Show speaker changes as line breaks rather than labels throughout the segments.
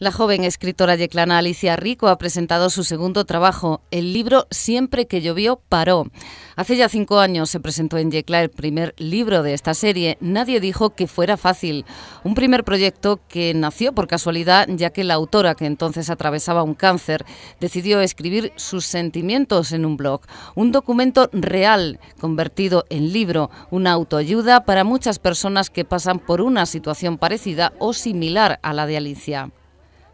La joven escritora yeclana Alicia Rico ha presentado su segundo trabajo, el libro Siempre que llovió paró. Hace ya cinco años se presentó en Yecla el primer libro de esta serie. Nadie dijo que fuera fácil. Un primer proyecto que nació por casualidad, ya que la autora, que entonces atravesaba un cáncer, decidió escribir sus sentimientos en un blog. Un documento real, convertido en libro, una autoayuda para muchas personas que pasan por una situación parecida o similar a la de Alicia.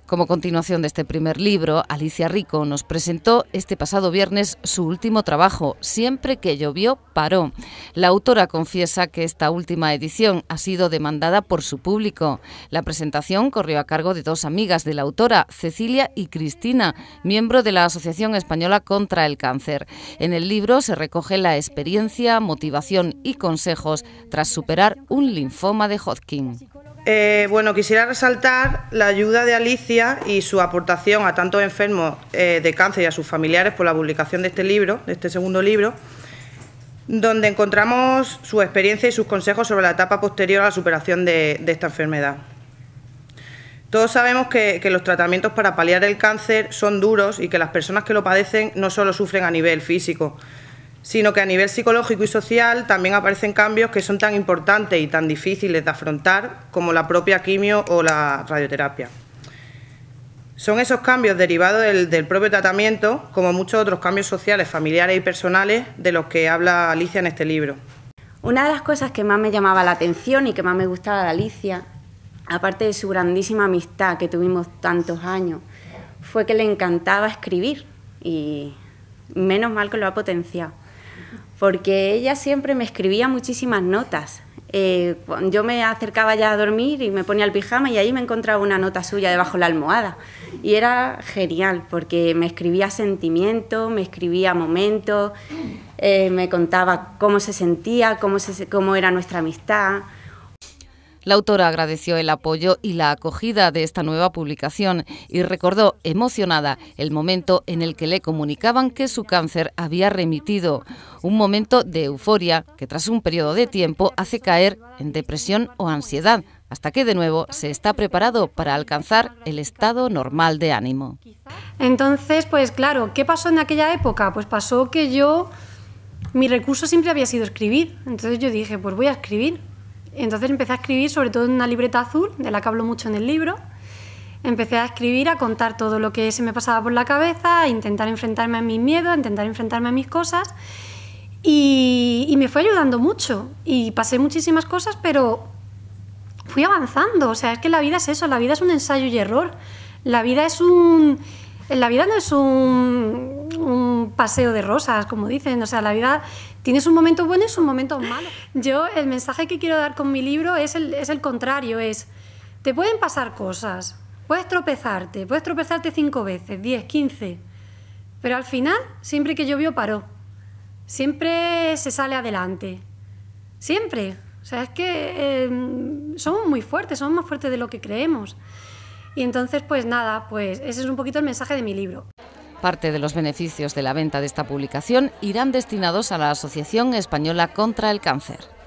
Como continuación de este primer libro, Alicia Rico nos presentó este pasado viernes su último trabajo, Siempre que llovió, paró. La autora confiesa que esta última edición ha sido demandada por su público. La presentación corrió a cargo de dos amigas de la autora, Cecilia y Cristina, miembro de la Asociación Española contra el Cáncer. En el libro se recoge la experiencia, motivación y consejos tras superar un linfoma de Hodgkin.
Eh, bueno, quisiera resaltar la ayuda de Alicia y su aportación a tantos enfermos eh, de cáncer y a sus familiares por la publicación de este libro, de este segundo libro, donde encontramos su experiencia y sus consejos sobre la etapa posterior a la superación de, esta enfermedad. Todos sabemos que, que, los tratamientos para paliar el cáncer son duros y que las personas que lo padecen no solo sufren a nivel físico, sino que a nivel psicológico y social también aparecen cambios que son tan importantes y tan difíciles de afrontar como la propia quimio o la radioterapia. Son esos cambios derivados del, propio tratamiento, como muchos otros cambios sociales, familiares y personales de los que habla Alicia en este libro.
Una de las cosas que más me llamaba la atención y que más me gustaba de Alicia, aparte de su grandísima amistad que tuvimos tantos años, fue que le encantaba escribir y menos mal que lo ha potenciado porque ella siempre me escribía muchísimas notas. Eh, yo me acercaba ya a dormir y me ponía el pijama y ahí me encontraba una nota suya debajo de la almohada. Y era genial porque me escribía sentimientos, me escribía momentos, eh, me contaba cómo se sentía, cómo,
se, cómo era nuestra amistad. La autora agradeció el apoyo y la acogida de esta nueva publicación y recordó emocionada el momento en el que le comunicaban que su cáncer había remitido, un momento de euforia que tras un periodo de tiempo hace caer en depresión o ansiedad, hasta que de nuevo se está preparado para alcanzar el estado normal de ánimo. Entonces, pues claro, ¿qué
pasó en aquella época? Pues pasó que yo, mi recurso siempre había sido escribir, entonces yo dije, pues voy a escribir, entonces empecé a escribir sobre todo en una libreta azul, de la que hablo mucho en el libro. Empecé a escribir, a contar todo lo que se me pasaba por la cabeza, a intentar enfrentarme a mis miedos, a intentar enfrentarme a mis cosas. Y, me fue ayudando mucho. Y pasé muchísimas cosas, pero fui avanzando. O sea, es que la vida es eso, la vida es un ensayo y error. La vida es un la vida no es un, paseo de rosas, como dicen. O sea, la vida tienes un momento bueno y un momento malo. Yo, el mensaje que quiero dar con mi libro es el, contrario: es te pueden pasar cosas, puedes tropezarte, puedes tropezarte cinco veces, diez, quince, pero al final, siempre que llovió, paró. Siempre se sale adelante. Siempre. O sea, es que eh, somos muy fuertes, somos más fuertes de lo que creemos. Y entonces, pues nada, pues ese es un poquito el mensaje de mi libro.
Parte de los beneficios de la venta de esta publicación irán destinados a la Asociación Española contra el Cáncer.